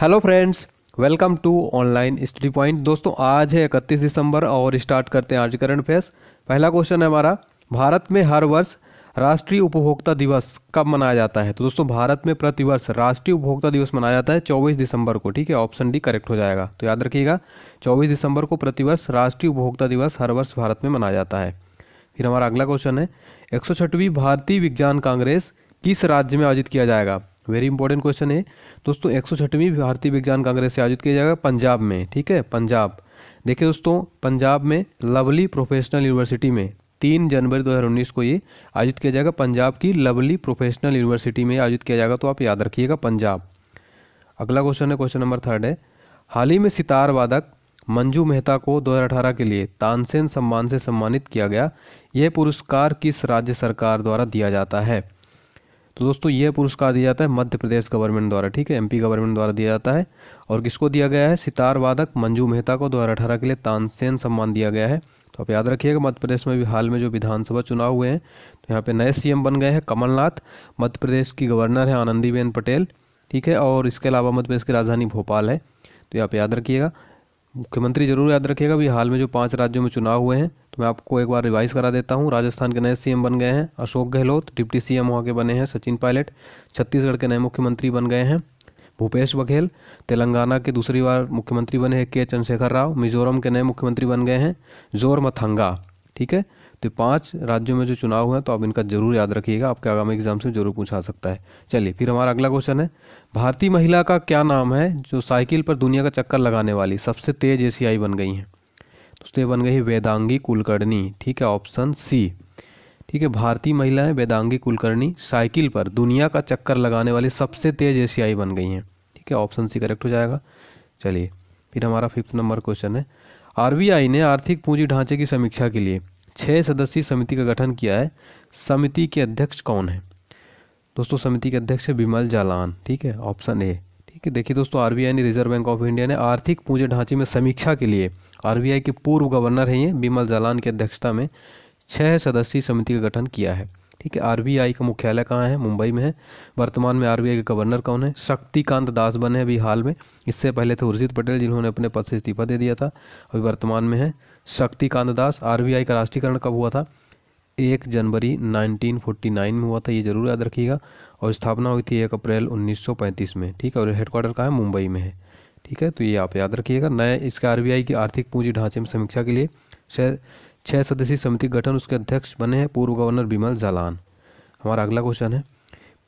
hello friends welcome to online study point दोस्तों आज है इकतीस दिसंबर और स्टार्ट करते हैं आज करंट अफेयर्स पहला क्वेश्चन है हमारा भारत में हर वर्ष राष्ट्रीय उपभोक्ता दिवस कब मनाया जाता है तो दोस्तों भारत में प्रतिवर्ष राष्ट्रीय उपभोक्ता दिवस मनाया जाता है 24 दिसंबर को ठीक है ऑप्शन डी करेक्ट हो जाएगा तो याद रखिएगा 24 दिसंबर को प्रतिवर्ष राष्ट्रीय उपभोक्ता दिवस हर वर्ष भारत में मनाया जाता है फिर हमारा अगला क्वेश्चन है एक भारतीय विज्ञान कांग्रेस किस राज्य में आयोजित किया जाएगा वेरी इंपॉर्टेंट क्वेश्चन है दोस्तों एक भारतीय विज्ञान कांग्रेस से आयोजित किया जाएगा पंजाब में ठीक है पंजाब देखिए दोस्तों पंजाब में लवली प्रोफेशनल यूनिवर्सिटी में तीन जनवरी 2019 को ये आयोजित किया जाएगा पंजाब की लवली प्रोफेशनल यूनिवर्सिटी में आयोजित किया जाएगा तो आप याद रखिएगा पंजाब अगला क्वेश्चन है क्वेश्चन नंबर थर्ड है हाल ही में सितार वादक मंजू मेहता को 2018 के लिए तानसेन सम्मान से सम्मानित किया गया यह पुरस्कार किस राज्य सरकार द्वारा दिया जाता है तो दोस्तों यह पुरस्कार दिया जाता है मध्य प्रदेश गवर्नमेंट द्वारा ठीक है एमपी गवर्नमेंट द्वारा दिया जाता है और किसको दिया गया है सितार वादक मंजू मेहता को दो के लिए तानसेन सम्मान दिया गया है तो आप याद रखिएगा मध्य प्रदेश में भी हाल में जो विधानसभा चुनाव हुए हैं तो यहाँ पे नए सीएम बन गए हैं कमलनाथ मध्य प्रदेश की गवर्नर है आनंदीबेन पटेल ठीक है और इसके अलावा मध्य प्रदेश की राजधानी भोपाल है तो आप याद रखिएगा मुख्यमंत्री जरूर याद रखिएगा भी हाल में जो पाँच राज्यों में चुनाव हुए हैं तो मैं आपको एक बार रिवाइज करा देता हूँ राजस्थान के नए सीएम बन गए हैं अशोक गहलोत डिप्टी सीएम वहाँ के बने हैं सचिन पायलट छत्तीसगढ़ के नए मुख्यमंत्री बन गए हैं भूपेश बघेल तेलंगाना के दूसरी बार मुख्यमंत्री बने हैं के चंद्रशेखर राव मिजोरम के नए मुख्यमंत्री बन गए हैं जोर मथंगा ठीक है तो पांच राज्यों में जो चुनाव हुए तो आप इनका जरूर याद रखिएगा आपके आगामी एग्जाम से जरूर पूछा सकता है चलिए फिर हमारा अगला क्वेश्चन है भारतीय महिला का क्या नाम है जो साइकिल पर दुनिया का चक्कर लगाने वाली सबसे तेज एशियाई बन गई हैं उसने बन गई वेदांगी कुलकर्णी ठीक है ऑप्शन सी ठीक है भारतीय महिलाएं वेदांगी कुलकर्णी साइकिल पर दुनिया का चक्कर लगाने वाली सबसे तेज एशियाई बन गई हैं ठीक है ऑप्शन सी करेक्ट हो जाएगा चलिए फिर हमारा फिफ्थ नंबर क्वेश्चन है आरबीआई ने आर्थिक पूंजी ढांचे की समीक्षा के लिए छः सदस्यीय समिति का गठन किया है समिति के अध्यक्ष कौन है दोस्तों समिति के अध्यक्ष है बिमल जालान ठीक है ऑप्शन ए कि देखिए दोस्तों आरबीआई ने रिजर्व बैंक ऑफ इंडिया ने आर्थिक पूंजी ढांचे में समीक्षा के लिए आर के पूर्व गवर्नर हैं ये बिमल जालान की अध्यक्षता में छः सदस्यीय समिति का गठन किया है ठीक है आर का मुख्यालय कहाँ है मुंबई में है वर्तमान में आर के गवर्नर कौन है शक्तिकांत दास बने अभी हाल में इससे पहले थे उर्जित पटेल जिन्होंने अपने पद से इस्तीफा दे दिया था अभी वर्तमान में है शक्तिकांत दास आर का राष्ट्रीयकरण कब हुआ था एक जनवरी 1949 में हुआ था ये जरूर याद रखिएगा और स्थापना हुई थी एक अप्रैल 1935 में ठीक है और हेडक्वार्टर कहाँ है मुंबई में है ठीक है तो ये आप याद रखिएगा नए इसके आर की आर्थिक पूंजी ढांचे में समीक्षा के लिए छः सदस्यीय समिति गठन उसके अध्यक्ष बने हैं पूर्व गवर्नर बिमल जालान हमारा अगला क्वेश्चन है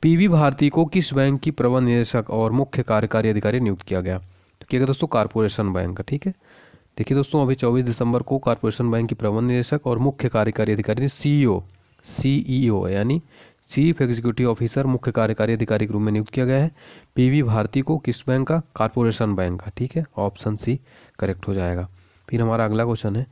पीवी भारती को किस बैंक की प्रबंध निदेशक और मुख्य कार्यकारी अधिकारी नियुक्त किया गया तो क्या दोस्तों कारपोरेशन बैंक का ठीक है देखिए दोस्तों अभी 24 दिसंबर को कारपोरेशन बैंक की प्रबंध निदेशक और मुख्य कार्यकारी अधिकारी सीईओ सीईओ e e यानी चीफ एग्जीक्यूटिव ऑफिसर मुख्य कार्यकारी अधिकारी के रूप में नियुक्त किया गया है पीवी भारती को किस बैंक का कारपोरेशन बैंक का ठीक है ऑप्शन सी करेक्ट हो जाएगा फिर हमारा अगला क्वेश्चन है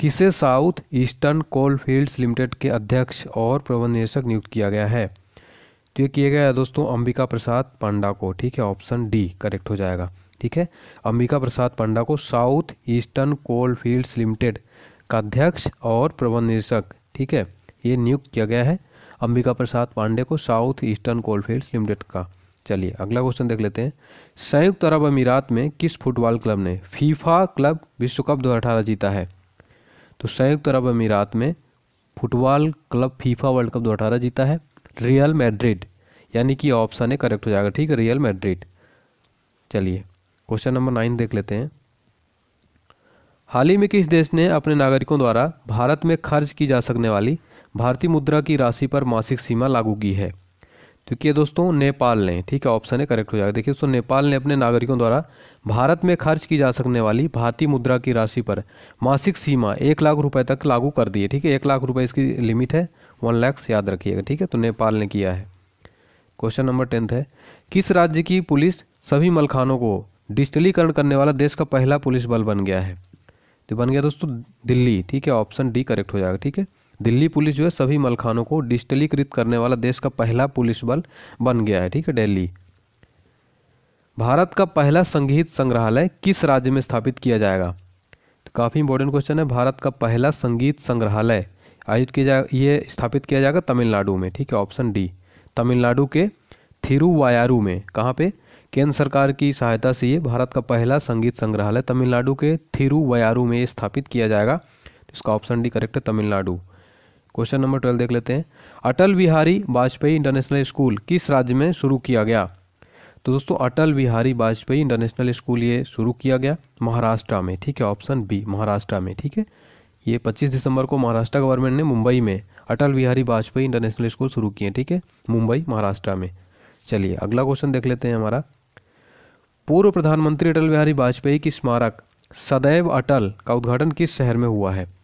किसे South Eastern Coalfields Limited के अध्यक्ष और प्रबंध निदेशक नियुक्त किया गया है तो ये किया गया है दोस्तों अंबिका प्रसाद पांडा को ठीक है ऑप्शन डी करेक्ट हो जाएगा ठीक है अंबिका प्रसाद पांडा को South Eastern Coalfields Limited का अध्यक्ष और प्रबंध निदेशक ठीक है ये नियुक्त किया गया है अंबिका प्रसाद पांडे को साउथ ईस्टर्न कोलफील्ड्स लिमिटेड का चलिए अगला क्वेश्चन देख लेते हैं संयुक्त अरब अमीरात में किस फुटबॉल क्लब ने फीफा क्लब विश्व कप दो जीता है तो संयुक्त अरब अमीरात में football club FIFA world cup दो जीता है रियल मैड्रिड यानी कि ऑप्शन है करेक्ट हो जाएगा ठीक है रियल मैड्रिड चलिए क्वेश्चन नंबर नाइन देख लेते हैं हाल ही में किस देश ने अपने नागरिकों द्वारा भारत में खर्च की जा सकने वाली भारतीय मुद्रा की राशि पर मासिक सीमा लागू की है तो क्या दोस्तों नेपाल ने ठीक है ऑप्शन है करेक्ट हो जाएगा देखिए दोस्तों नेपाल ने अपने नागरिकों द्वारा भारत में खर्च की जा सकने वाली भारतीय मुद्रा की राशि पर मासिक सीमा एक लाख रुपए तक लागू कर दी है ठीक है एक लाख रुपए इसकी लिमिट है वन लैक्स याद रखिएगा ठीक है तो नेपाल ने किया है क्वेश्चन नंबर टेंथ है किस राज्य की पुलिस सभी मलखानों को डिजिटलीकरण करने वाला देश का पहला पुलिस बल बन गया है तो बन गया दोस्तों दिल्ली ठीक है ऑप्शन डी करेक्ट हो जाएगा ठीक है दिल्ली पुलिस जो है सभी मलखानों को डिजिटलीकृत करने वाला देश का पहला पुलिस बल बन गया है ठीक है दिल्ली भारत का पहला संगीत संग्रहालय किस राज्य में स्थापित किया जाएगा तो काफ़ी इंपॉर्टेंट क्वेश्चन है भारत का पहला संगीत संग्रहालय आयोजित किया जाए ये स्थापित किया जाएगा तमिलनाडु में ठीक है ऑप्शन डी तमिलनाडु के थिरुवायारू में कहाँ पे केंद्र सरकार की सहायता से ये भारत का पहला संगीत संग्रहालय तमिलनाडु के थिरुवायारू में स्थापित किया जाएगा तो इसका ऑप्शन डी करेक्ट है तमिलनाडु क्वेश्चन नंबर ट्वेल्व देख लेते हैं अटल बिहारी वाजपेयी इंटरनेशनल स्कूल किस राज्य में शुरू किया गया तो दोस्तों अटल बिहारी वाजपेयी इंटरनेशनल स्कूल ये शुरू किया गया महाराष्ट्र में ठीक है ऑप्शन बी महाराष्ट्र में ठीक है ये 25 दिसंबर को महाराष्ट्र गवर्नमेंट ने मुंबई में अटल बिहारी वाजपेयी इंटरनेशनल स्कूल शुरू किए ठीक है मुंबई महाराष्ट्र में चलिए अगला क्वेश्चन देख लेते हैं हमारा पूर्व प्रधानमंत्री अटल बिहारी वाजपेयी की स्मारक सदैव अटल का उद्घाटन किस शहर में हुआ है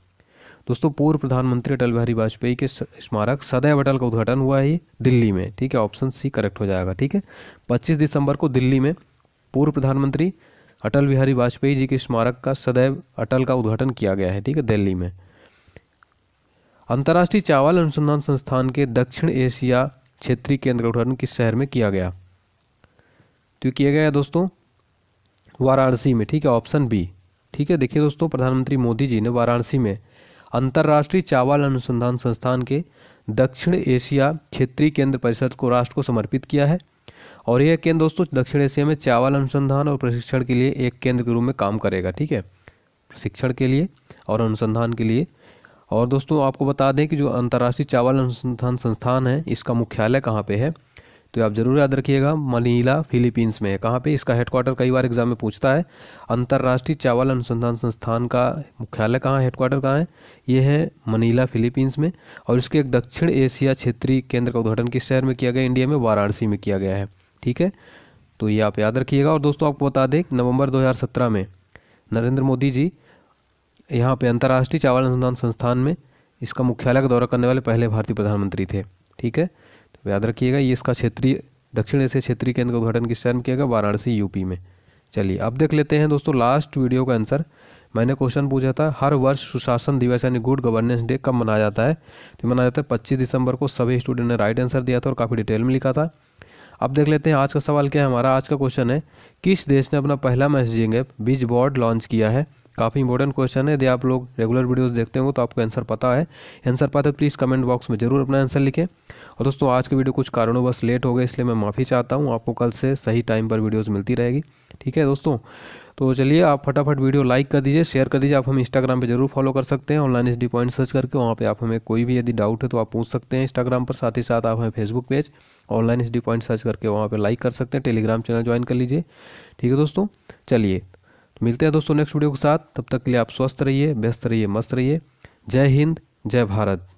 दोस्तों पूर्व प्रधानमंत्री अटल बिहारी वाजपेयी के स्मारक सदैव अटल का उद्घाटन हुआ है दिल्ली में ठीक है ऑप्शन सी करेक्ट हो जाएगा ठीक है पच्चीस दिसंबर को दिल्ली में पूर्व प्रधानमंत्री अटल बिहारी वाजपेयी जी के स्मारक का सदैव अटल का उद्घाटन किया गया है ठीक है दिल्ली में अंतर्राष्ट्रीय चावल अनुसंधान संस्थान के दक्षिण एशिया क्षेत्रीय केंद्र का उद्घाटन किस शहर में किया गया तो किया गया दोस्तों वाराणसी में ठीक है ऑप्शन बी ठीक है देखिए दोस्तों प्रधानमंत्री मोदी जी ने वाराणसी में अंतर्राष्ट्रीय चावल अनुसंधान संस्थान के दक्षिण एशिया क्षेत्रीय केंद्र परिषद को राष्ट्र को समर्पित किया है और यह केंद्र दोस्तों दक्षिण एशिया में चावल अनुसंधान और प्रशिक्षण के लिए एक केंद्र के रूप में काम करेगा ठीक है प्रशिक्षण के लिए और अनुसंधान के लिए और दोस्तों आपको बता दें कि जो अंतर्राष्ट्रीय चावल अनुसंधान संस्थान है इसका मुख्यालय कहाँ पे है तो आप ज़रूर याद रखिएगा मनीला फिलीपींस में है कहाँ पे इसका हेडक्वार्टर कई बार एग्जाम में पूछता है अंतर्राष्ट्रीय चावल अनुसंधान संस्थान का मुख्यालय कहाँ हेडक्वार्टर कहाँ है ये है मनीला फिलीपींस में और इसके एक दक्षिण एशिया क्षेत्रीय केंद्र का उद्घाटन किस शहर में किया गया इंडिया में वाराणसी में किया गया है ठीक है तो ये आप याद रखिएगा और दोस्तों आपको बता दें नवंबर दो में नरेंद्र मोदी जी यहाँ पे अंतर्राष्ट्रीय चावल अनुसंधान संस्थान में इसका मुख्यालय का दौरा करने वाले पहले भारतीय प्रधानमंत्री थे ठीक है याद रखिएगा ये इसका क्षेत्रीय दक्षिण एशिया क्षेत्रीय केंद्र का उद्घाटन किस शहर में किया गया वाराणसी यूपी में चलिए अब देख लेते हैं दोस्तों लास्ट वीडियो का आंसर मैंने क्वेश्चन पूछा था हर वर्ष सुशासन दिवस यानी गुड गवर्नेंस डे कब मनाया जाता है तो मनाया जाता है पच्चीस दिसंबर को सभी स्टूडेंट ने राइट आंसर दिया था और काफ़ी डिटेल में लिखा था अब देख लेते हैं आज का सवाल क्या है हमारा आज का क्वेश्चन है किस देश ने अपना पहला मैसेजिंग ऐप बीज बॉर्ड लॉन्च किया है काफ़ी इंपॉर्टेंट क्वेश्चन है यदि आप लोग रेगुलर वीडियोस देखते हो तो आपको आंसर पता है आंसर पता है प्लीज़ कमेंट बॉक्स में जरूर अपना आंसर लिखें और दोस्तों आज की वीडियो कुछ कारणों बस लेट हो गए इसलिए मैं माफ़ी चाहता हूँ आपको कल से सही टाइम पर वीडियोज़ मिलती रहेगी ठीक है दोस्तों तो चलिए आप फटाफट वीडियो लाइक कर दीजिए शेयर कर दीजिए आप हम इंस्टाग्राम पे जरूर फॉलो कर सकते हैं online S D point search करके वहाँ पे आप हमें कोई भी यदि डाउट है तो आप पूछ सकते हैं इंस्टाग्राम पर साथ ही साथ आप हमें Facebook page online S D point search करके वहाँ पर लाइक कर सकते हैं टेलीग्राम चैनल ज्वाइन कर लीजिए ठीक है दोस्तों चलिए मिलते हैं दोस्तों नेक्स्ट वीडियो के साथ तब तक के लिए आप स्वस्थ रहिए व्यस्त रहिए मस्त रहिए जय हिंद जय भारत